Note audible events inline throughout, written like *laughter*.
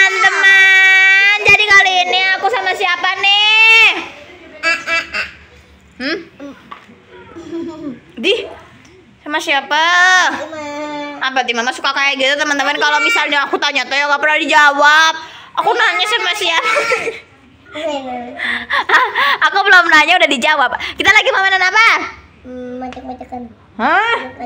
teman-teman jadi kali ini aku sama siapa nih hmm di sama siapa apa di mama suka kayak gitu teman-teman kalau misalnya aku tanya tuh ya nggak pernah dijawab aku nanya sama siapa *laughs* aku belum nanya udah dijawab kita lagi mau mainan apa hmm, macam macam Hah?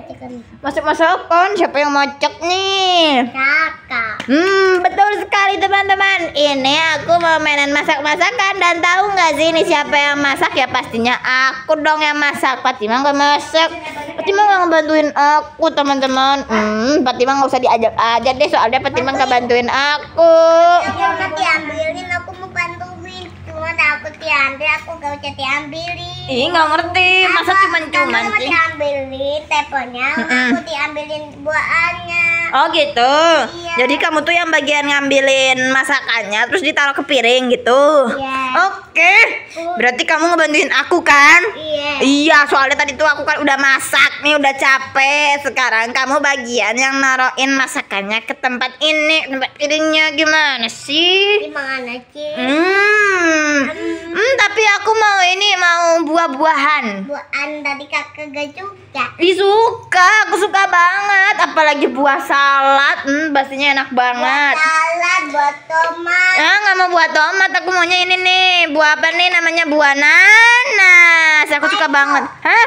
Masuk masuk siapa yang mocok nih? Kakak. Hmm, betul sekali teman-teman. Ini aku mau mainan masak-masakan dan tahu nggak sih ini siapa yang masak ya pastinya aku dong yang masak. Fatima nggak masak. Fatima nggak ngebantuin aku teman-teman. Hmm, Fatima nggak usah diajak aja deh soalnya Fatima nggak bantuin aku. aku gak usah diambilin ih gak ngerti masa cuma cuman sih diambilin teleponnya mm -mm. aku diambilin buahannya oh gitu iya. jadi kamu tuh yang bagian ngambilin masakannya terus ditaruh ke piring gitu yeah. oke okay. Oh. berarti kamu ngebantuin aku kan yeah. iya soalnya tadi tuh aku kan udah masak nih udah capek sekarang kamu bagian yang naroin masakannya ke tempat ini tempat piringnya gimana sih gimana sih hmm. Hmm. Hmm. hmm. tapi aku mau ini mau buah-buahan. Buahan tapi kakak gak suka. Ih, suka, aku suka banget. Apalagi buah salad, hmm, pastinya enak banget. Buah salad, buat tomat. Ah, nggak mau buat tomat, aku maunya ini nih. Buah apa nih namanya? Buah nanas. Aku suka banget. Hah?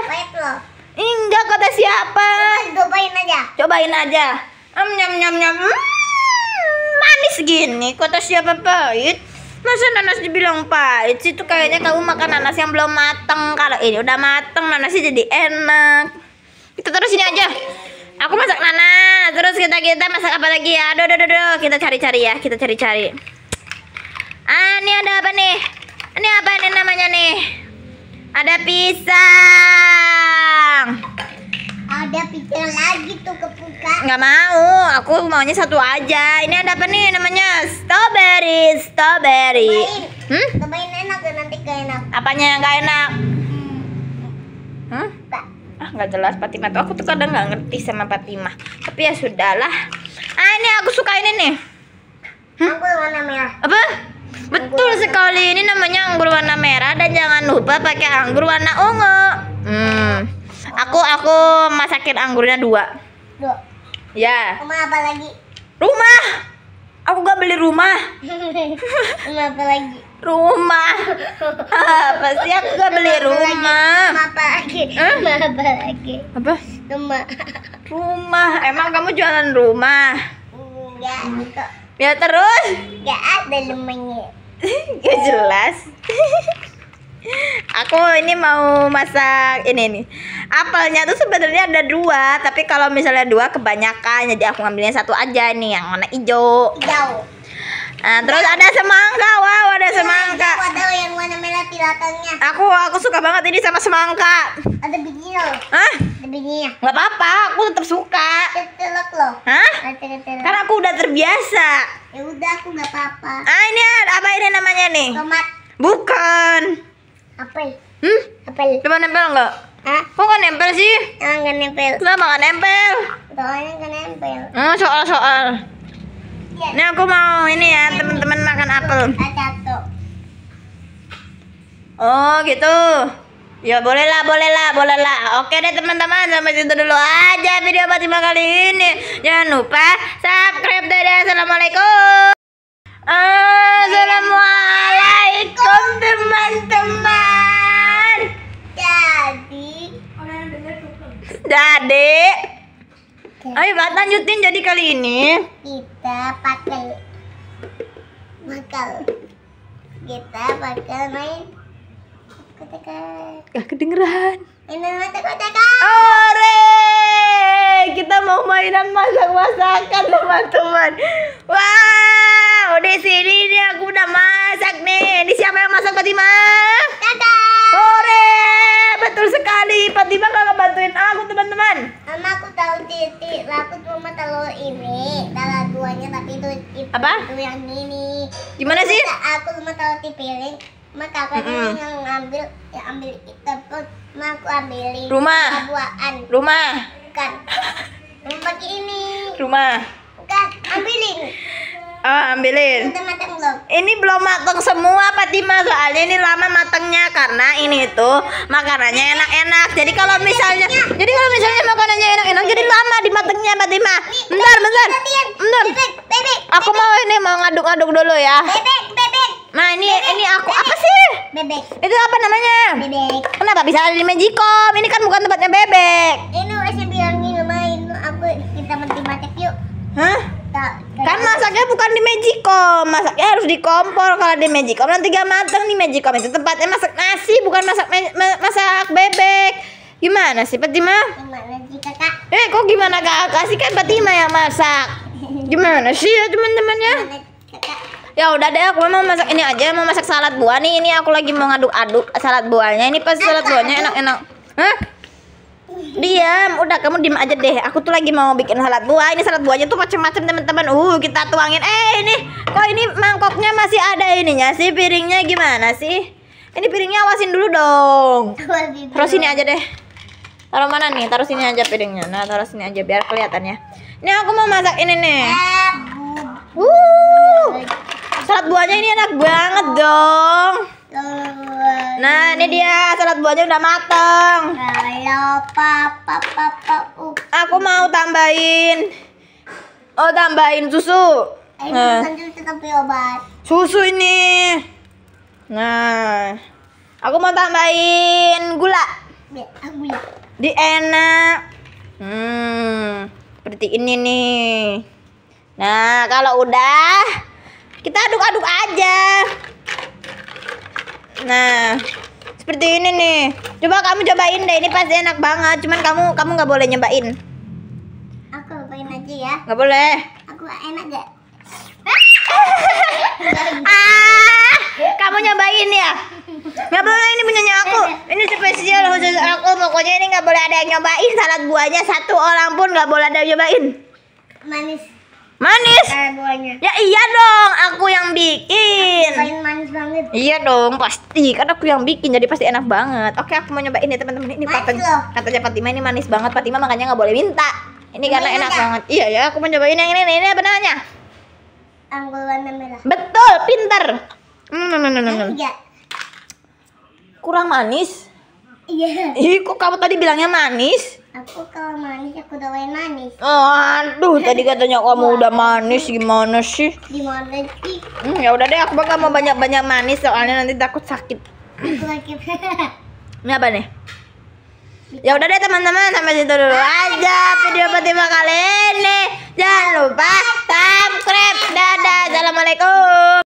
Ih, enggak kata siapa? cobain aja. Cobain aja. Om nyam nyam nyam. Hmm, manis gini, kata siapa pahit? Masa nanas dibilang pahit sih? Itu kayaknya kamu makan nanas yang belum mateng Kalau ini udah matang, nanasnya jadi enak. Kita terus ini aja. Aku masak nanas, terus kita kita masak apa lagi ya? Aduh, aduh, aduh, do kita cari-cari ya, kita cari-cari. Ah, ini ada apa nih? Ini apa ini namanya nih? Ada pisang. Ada pisang lagi tuh kebuka. Nggak mau, aku maunya satu aja. Ini ada apa nih namanya? Stop strawberry, Hmm? Cobain enak ya, nanti gak enak. Apanya yang gak enak? Hmm? Ah, nggak jelas Fatimah tuh. Aku tuh kadang nggak ngerti sama Fatimah. Tapi ya sudahlah. Ah, ini aku suka ini nih. Hmm? Anggur warna merah. Apa? Betul anggur sekali. Ini namanya anggur warna merah dan jangan lupa pakai anggur warna ungu. Hmm. Aku aku masakin anggurnya dua. Dua. Ya. Rumah apa lagi? Rumah. Aku gak beli rumah. *laughs* rumah apa lagi? Rumah. apa *laughs* sih aku gak beli rumah? rumah. Apa lagi? Hmm? Rumah apa lagi? Apa? Rumah. Rumah. Emang kamu jualan rumah? Enggak. Ya terus? Enggak ada rumahnya. *laughs* gak jelas aku ini mau masak ini nih apelnya tuh sebenarnya ada dua tapi kalau misalnya dua kebanyakan jadi aku ngambilnya satu aja nih yang warna hijau hijau Nah, terus ada semangka. Wow, ada iya, semangka. Aku ada yang warna merah di belakangnya. Aku aku suka banget ini sama semangka. Ada biji loh. ah. Ada bijinya. nggak apa-apa, aku tetap suka. telok loh. Hah? Karena aku udah terbiasa. Ya udah, aku nggak apa-apa. Ah, ini apa ini namanya nih? Tomat. Bukan. Apel. Hmm? Apel. Coba nempel nggak? Hah? Kok nggak nempel sih? enggak nempel. Kenapa nggak nempel? Soalnya nggak nempel. Hmm, soal soal. Iya. Ini aku mau ini ya teman-teman makan apel. Oh gitu. Ya bolehlah bolehlah bolehlah. Oke deh teman-teman, sampai situ dulu aja video Fatima kali ini. Jangan lupa subscribe dadah. Assalamualaikum. Ah. Jadi, Ayo buat lanjutin jadi kali ini. Kita pakai bakal kita bakal main kotakan. Gak kedengeran. main mata kotakan. Ore! Kita mau mainan masak-masakan teman-teman. Wow, di sini nih aku udah masak nih. Ini siapa yang masak Fatima? Kakak. Ore! Betul sekali Fatima teman-teman? Mama aku tahu titik laku cuma telur ini, telur duanya tapi itu itu, Apa? itu yang ini. Gimana sih? Aku cuma tahu di piring. Maka kakak mm -hmm. yang ngambil yang ambil tepung, mama aku ambilin. Rumah. Buahan. Rumah. Bukan. Rumah ini. Rumah. Bukan, ambilin. Oh, ambilin. Udah matang belum? ini belum matang semua Fatima soalnya ini lama matangnya karena ini tuh makanannya enak-enak jadi kalau misalnya jadi kalau misalnya makanannya enak-enak jadi lama di Fatima bentar bentar bentar aku mau ini mau ngaduk-ngaduk dulu ya nah ini ini aku apa sih bebek itu apa namanya bebek kenapa bisa ada di Magicom ini kan bukan tempatnya bebek ini masih bilangin main aku kita mati mati yuk hah kan masaknya bukan di Magicom masaknya harus di kompor kalau di Magicom nanti gak mateng nih Magicom itu tempatnya masak nasi bukan masak masak bebek gimana sih Fatima gimana sih kakak eh kok gimana kakak sih kan Fatima yang masak gimana sih ya teman temannya ya ya udah deh aku mau masak ini aja mau masak salad buah nih ini aku lagi mau ngaduk-aduk salad buahnya ini pas salad buahnya enak-enak Hah? Diam, udah kamu diam aja deh. Aku tuh lagi mau bikin salad buah. Ini salad buahnya tuh macam-macam teman-teman. Uh, kita tuangin. Eh, ini kok ini mangkoknya masih ada ininya sih? Piringnya gimana sih? Ini piringnya awasin dulu dong. Terus ini aja deh. Taruh mana nih? Taruh sini aja piringnya. Nah, taruh sini aja biar kelihatannya. Ini aku mau masak ini nih. Uh, Salad buahnya ini enak banget dong. Nah, ini dia salad buahnya udah mateng. Nah, ya, aku mau tambahin Oh, tambahin susu. Ini nah. susu ini. Nah. Aku mau tambahin ah, Gula. Di enak. Hmm, seperti ini nih. Nah, kalau udah kita aduk-aduk aja. Nah, seperti ini nih. Coba kamu cobain deh, ini pasti enak banget. Cuman kamu kamu nggak boleh nyobain. Aku cobain aja ya. Nggak boleh. Aku enak gak? *laughs* ah, kamu nyobain ya? Nggak boleh ini punya aku. Ini spesial khusus aku. Pokoknya ini nggak boleh ada yang nyobain. Salad buahnya satu orang pun nggak boleh ada yang nyobain. Manis. Manis? Eh, buahnya. Ya iya dong, aku yang bikin banget iya, iya dong pasti karena aku yang bikin jadi pasti enak banget oke aku mau nyobain ya teman-teman ini paten katanya Fatima ini manis banget Fatima makanya nggak boleh minta ini karena enak banget iya ya aku mau nyobain yang ini ini, ini apa namanya anggur warna merah betul pinter hmm, nah, nah, nah, kurang manis iya yeah. ih kok kamu tadi bilangnya manis Aku kalau manis aku doain manis. Aduh, tadi katanya kamu udah manis gimana sih? Gimana sih? Hmm, ya udah deh, aku bakal mau banyak-banyak manis soalnya nanti takut sakit. sakit. *laughs* Ini apa nih? Ya udah deh teman-teman, sampai situ dulu aja video pertama kali ini. Jangan lupa subscribe. Dadah, assalamualaikum.